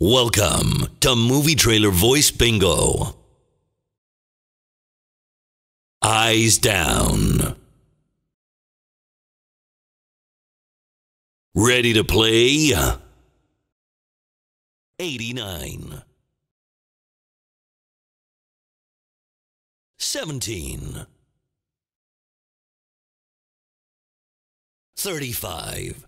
Welcome to Movie Trailer Voice Bingo. Eyes down. Ready to play? 89. 17. 35.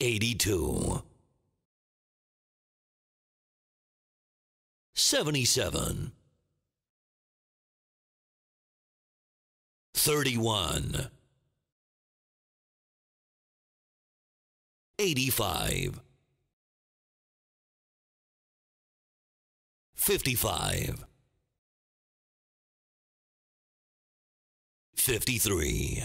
82 77 31 85 55 53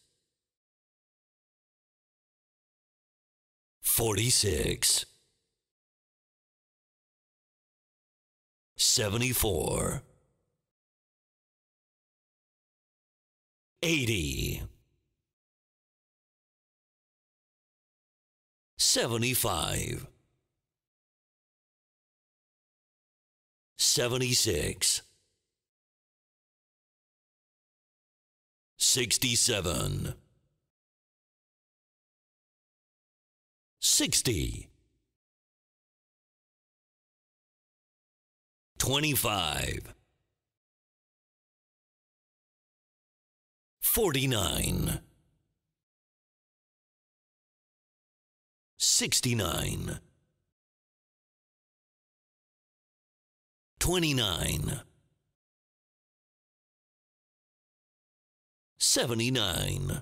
46 74 80 75 76 67 60 25 49 69 29 79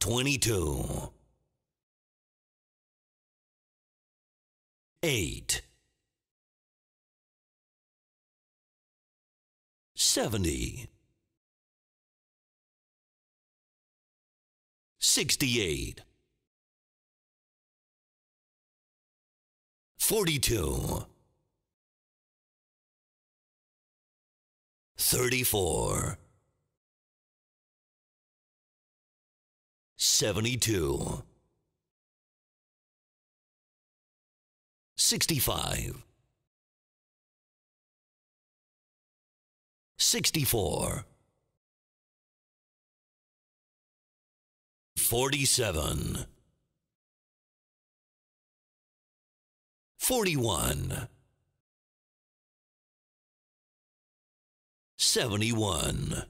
22 8 70 68 42 34 72. 65. 64. 47. 41. 71.